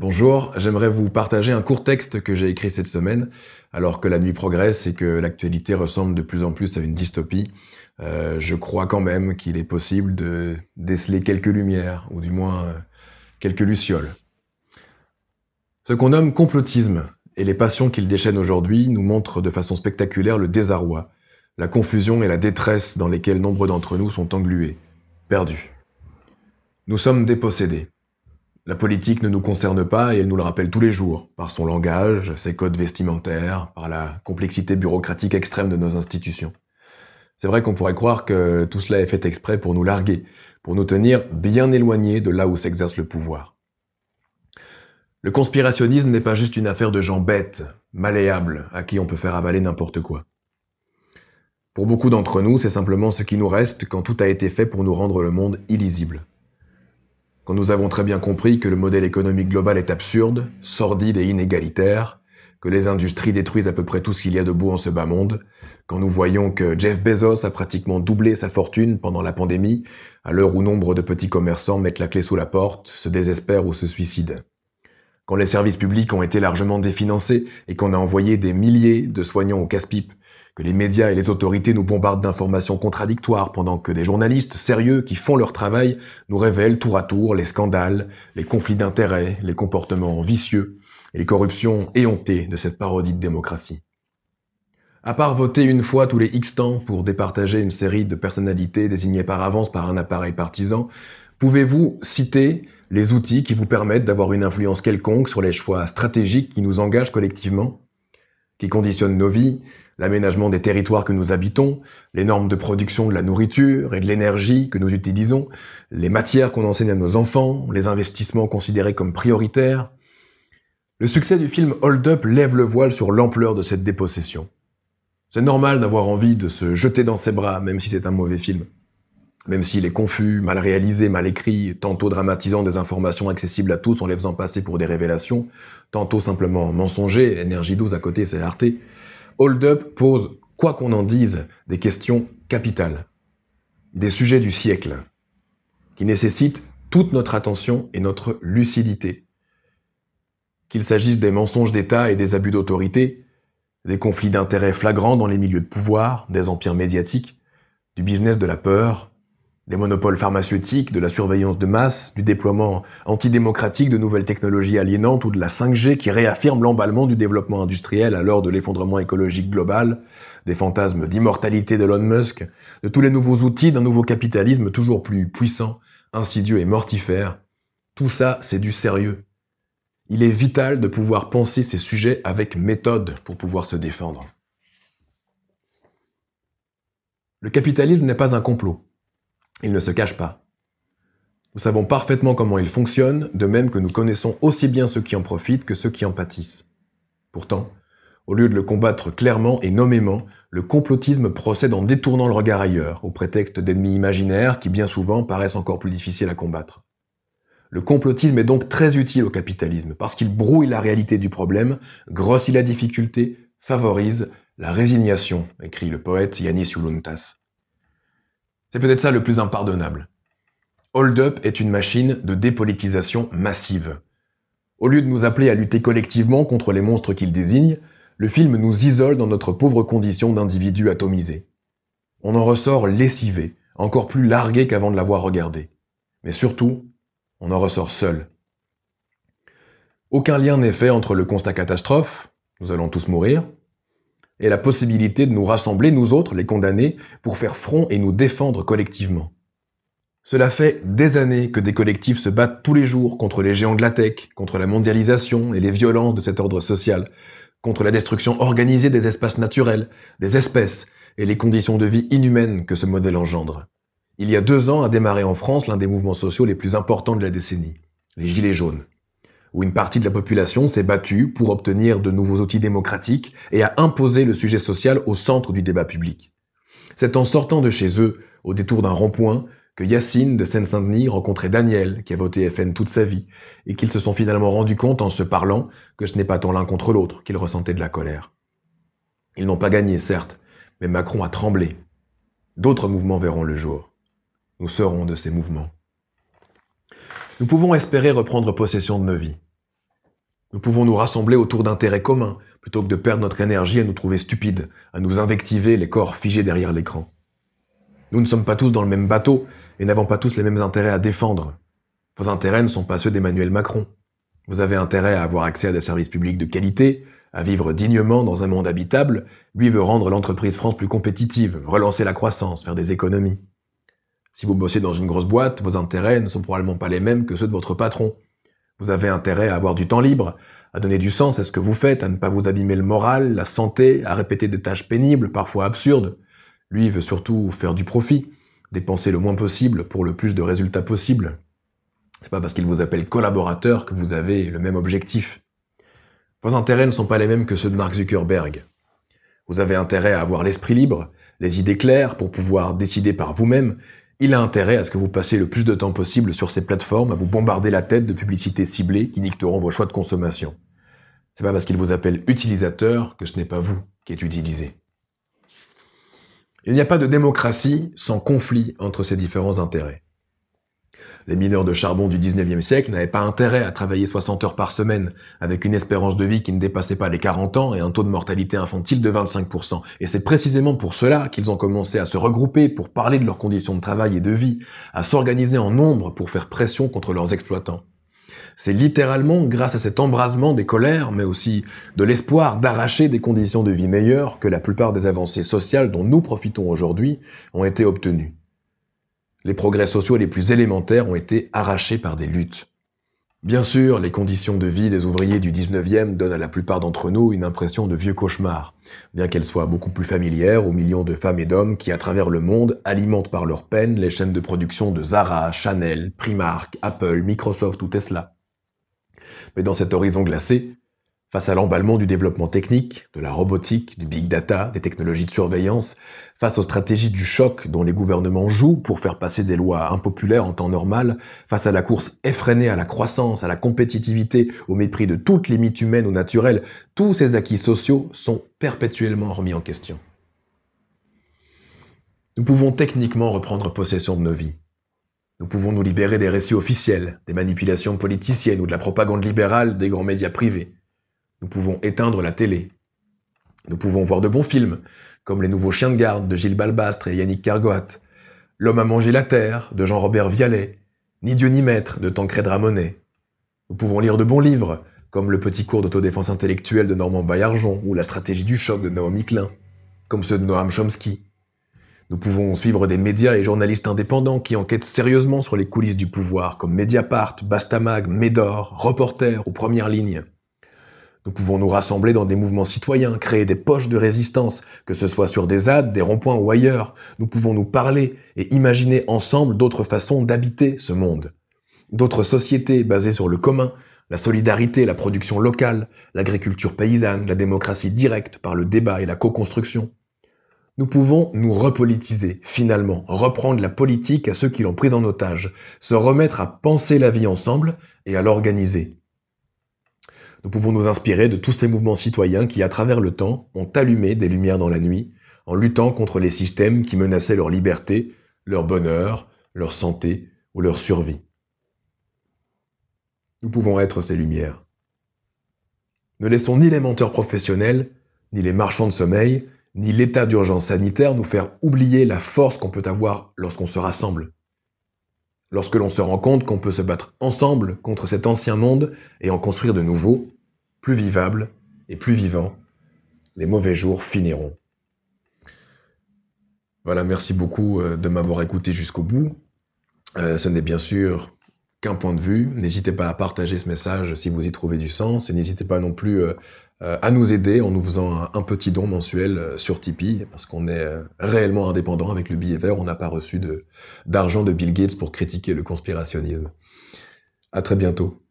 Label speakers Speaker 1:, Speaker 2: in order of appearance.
Speaker 1: Bonjour, j'aimerais vous partager un court texte que j'ai écrit cette semaine, alors que la nuit progresse et que l'actualité ressemble de plus en plus à une dystopie. Euh, je crois quand même qu'il est possible de déceler quelques lumières, ou du moins euh, quelques lucioles. Ce qu'on nomme complotisme et les passions qu'il déchaîne aujourd'hui nous montrent de façon spectaculaire le désarroi, la confusion et la détresse dans lesquelles nombre d'entre nous sont englués, perdus. Nous sommes dépossédés. La politique ne nous concerne pas et elle nous le rappelle tous les jours, par son langage, ses codes vestimentaires, par la complexité bureaucratique extrême de nos institutions. C'est vrai qu'on pourrait croire que tout cela est fait exprès pour nous larguer, pour nous tenir bien éloignés de là où s'exerce le pouvoir. Le conspirationnisme n'est pas juste une affaire de gens bêtes, malléables, à qui on peut faire avaler n'importe quoi. Pour beaucoup d'entre nous, c'est simplement ce qui nous reste quand tout a été fait pour nous rendre le monde illisible quand nous avons très bien compris que le modèle économique global est absurde, sordide et inégalitaire, que les industries détruisent à peu près tout ce qu'il y a de beau en ce bas monde, quand nous voyons que Jeff Bezos a pratiquement doublé sa fortune pendant la pandémie, à l'heure où nombre de petits commerçants mettent la clé sous la porte, se désespèrent ou se suicident. Quand les services publics ont été largement définancés et qu'on a envoyé des milliers de soignants au casse-pipe que les médias et les autorités nous bombardent d'informations contradictoires pendant que des journalistes sérieux qui font leur travail nous révèlent tour à tour les scandales, les conflits d'intérêts, les comportements vicieux et les corruptions éhontées de cette parodie de démocratie. À part voter une fois tous les X temps pour départager une série de personnalités désignées par avance par un appareil partisan, pouvez-vous citer les outils qui vous permettent d'avoir une influence quelconque sur les choix stratégiques qui nous engagent collectivement qui conditionnent nos vies, l'aménagement des territoires que nous habitons, les normes de production de la nourriture et de l'énergie que nous utilisons, les matières qu'on enseigne à nos enfants, les investissements considérés comme prioritaires. Le succès du film Hold Up lève le voile sur l'ampleur de cette dépossession. C'est normal d'avoir envie de se jeter dans ses bras, même si c'est un mauvais film même s'il est confus, mal réalisé, mal écrit, tantôt dramatisant des informations accessibles à tous en les faisant passer pour des révélations, tantôt simplement mensonger, énergie douce à côté, c'est l'arté, Hold Up pose, quoi qu'on en dise, des questions capitales, des sujets du siècle, qui nécessitent toute notre attention et notre lucidité. Qu'il s'agisse des mensonges d'État et des abus d'autorité, des conflits d'intérêts flagrants dans les milieux de pouvoir, des empires médiatiques, du business de la peur, des monopoles pharmaceutiques, de la surveillance de masse, du déploiement antidémocratique de nouvelles technologies aliénantes ou de la 5G qui réaffirme l'emballement du développement industriel à l'heure de l'effondrement écologique global, des fantasmes d'immortalité d'Elon Musk, de tous les nouveaux outils d'un nouveau capitalisme toujours plus puissant, insidieux et mortifère. Tout ça, c'est du sérieux. Il est vital de pouvoir penser ces sujets avec méthode pour pouvoir se défendre. Le capitalisme n'est pas un complot. Il ne se cache pas. Nous savons parfaitement comment il fonctionne, de même que nous connaissons aussi bien ceux qui en profitent que ceux qui en pâtissent. Pourtant, au lieu de le combattre clairement et nommément, le complotisme procède en détournant le regard ailleurs, au prétexte d'ennemis imaginaires qui bien souvent paraissent encore plus difficiles à combattre. Le complotisme est donc très utile au capitalisme, parce qu'il brouille la réalité du problème, grossit la difficulté, favorise la résignation, écrit le poète Yanis Uluntas. C'est peut-être ça le plus impardonnable. Hold Up est une machine de dépolitisation massive. Au lieu de nous appeler à lutter collectivement contre les monstres qu'il désigne, le film nous isole dans notre pauvre condition d'individu atomisé. On en ressort lessivé, encore plus largué qu'avant de l'avoir regardé. Mais surtout, on en ressort seul. Aucun lien n'est fait entre le constat catastrophe, nous allons tous mourir, et la possibilité de nous rassembler, nous autres, les condamnés, pour faire front et nous défendre collectivement. Cela fait des années que des collectifs se battent tous les jours contre les géants de la tech, contre la mondialisation et les violences de cet ordre social, contre la destruction organisée des espaces naturels, des espèces et les conditions de vie inhumaines que ce modèle engendre. Il y a deux ans a démarré en France l'un des mouvements sociaux les plus importants de la décennie, les Gilets jaunes où une partie de la population s'est battue pour obtenir de nouveaux outils démocratiques et a imposé le sujet social au centre du débat public. C'est en sortant de chez eux, au détour d'un rond-point, que Yacine de Seine-Saint-Denis rencontrait Daniel, qui a voté FN toute sa vie, et qu'ils se sont finalement rendus compte en se parlant que ce n'est pas tant l'un contre l'autre qu'ils ressentaient de la colère. Ils n'ont pas gagné, certes, mais Macron a tremblé. D'autres mouvements verront le jour. Nous serons de ces mouvements. Nous pouvons espérer reprendre possession de nos vies. Nous pouvons nous rassembler autour d'intérêts communs, plutôt que de perdre notre énergie à nous trouver stupides, à nous invectiver les corps figés derrière l'écran. Nous ne sommes pas tous dans le même bateau et n'avons pas tous les mêmes intérêts à défendre. Vos intérêts ne sont pas ceux d'Emmanuel Macron. Vous avez intérêt à avoir accès à des services publics de qualité, à vivre dignement dans un monde habitable. Lui veut rendre l'entreprise France plus compétitive, relancer la croissance, faire des économies. Si vous bossez dans une grosse boîte, vos intérêts ne sont probablement pas les mêmes que ceux de votre patron. Vous avez intérêt à avoir du temps libre, à donner du sens à ce que vous faites, à ne pas vous abîmer le moral, la santé, à répéter des tâches pénibles, parfois absurdes. Lui veut surtout faire du profit, dépenser le moins possible pour le plus de résultats possible. C'est pas parce qu'il vous appelle collaborateur que vous avez le même objectif. Vos intérêts ne sont pas les mêmes que ceux de Mark Zuckerberg. Vous avez intérêt à avoir l'esprit libre, les idées claires pour pouvoir décider par vous-même il a intérêt à ce que vous passiez le plus de temps possible sur ces plateformes à vous bombarder la tête de publicités ciblées qui dicteront vos choix de consommation. C'est pas parce qu'il vous appelle utilisateur que ce n'est pas vous qui êtes utilisé. Il n'y a pas de démocratie sans conflit entre ces différents intérêts. Les mineurs de charbon du 19e siècle n'avaient pas intérêt à travailler 60 heures par semaine, avec une espérance de vie qui ne dépassait pas les 40 ans et un taux de mortalité infantile de 25%. Et c'est précisément pour cela qu'ils ont commencé à se regrouper pour parler de leurs conditions de travail et de vie, à s'organiser en nombre pour faire pression contre leurs exploitants. C'est littéralement grâce à cet embrasement des colères, mais aussi de l'espoir d'arracher des conditions de vie meilleures que la plupart des avancées sociales dont nous profitons aujourd'hui ont été obtenues. Les progrès sociaux les plus élémentaires ont été arrachés par des luttes. Bien sûr, les conditions de vie des ouvriers du 19e donnent à la plupart d'entre nous une impression de vieux cauchemar, bien qu'elles soient beaucoup plus familières aux millions de femmes et d'hommes qui, à travers le monde, alimentent par leur peine les chaînes de production de Zara, Chanel, Primark, Apple, Microsoft ou Tesla. Mais dans cet horizon glacé, Face à l'emballement du développement technique, de la robotique, du big data, des technologies de surveillance, face aux stratégies du choc dont les gouvernements jouent pour faire passer des lois impopulaires en temps normal, face à la course effrénée à la croissance, à la compétitivité, au mépris de toutes limites humaines ou naturelles, tous ces acquis sociaux sont perpétuellement remis en question. Nous pouvons techniquement reprendre possession de nos vies, nous pouvons nous libérer des récits officiels, des manipulations politiciennes ou de la propagande libérale des grands médias privés. Nous pouvons éteindre la télé. Nous pouvons voir de bons films, comme Les Nouveaux Chiens de Garde de Gilles Balbastre et Yannick Cargoat, L'Homme a mangé la terre de Jean-Robert Vialet, Ni Dieu ni Maître de Tancred Ramonet. Nous pouvons lire de bons livres, comme Le Petit cours d'autodéfense intellectuelle de Normand Baillargeon ou La stratégie du choc de Naomi Klein, comme ceux de Noam Chomsky. Nous pouvons suivre des médias et journalistes indépendants qui enquêtent sérieusement sur les coulisses du pouvoir, comme Mediapart, Bastamag, Médor, Reporter ou Première Ligne. Nous pouvons nous rassembler dans des mouvements citoyens, créer des poches de résistance, que ce soit sur des ZAD, des ronds-points ou ailleurs. Nous pouvons nous parler et imaginer ensemble d'autres façons d'habiter ce monde. D'autres sociétés basées sur le commun, la solidarité, la production locale, l'agriculture paysanne, la démocratie directe par le débat et la co-construction. Nous pouvons nous repolitiser, finalement, reprendre la politique à ceux qui l'ont prise en otage, se remettre à penser la vie ensemble et à l'organiser. Nous pouvons nous inspirer de tous ces mouvements citoyens qui, à travers le temps, ont allumé des lumières dans la nuit, en luttant contre les systèmes qui menaçaient leur liberté, leur bonheur, leur santé ou leur survie. Nous pouvons être ces lumières. Ne laissons ni les menteurs professionnels, ni les marchands de sommeil, ni l'état d'urgence sanitaire nous faire oublier la force qu'on peut avoir lorsqu'on se rassemble. Lorsque l'on se rend compte qu'on peut se battre ensemble contre cet ancien monde et en construire de nouveaux, plus vivable et plus vivant, les mauvais jours finiront. Voilà, merci beaucoup euh, de m'avoir écouté jusqu'au bout. Euh, ce n'est bien sûr qu'un point de vue. N'hésitez pas à partager ce message si vous y trouvez du sens et n'hésitez pas non plus euh, à nous aider en nous faisant un, petit don mensuel sur Tipeee parce qu'on est réellement indépendant avec le billet vert. On n'a pas reçu d'argent de, de Bill Gates pour critiquer le conspirationnisme. À très bientôt.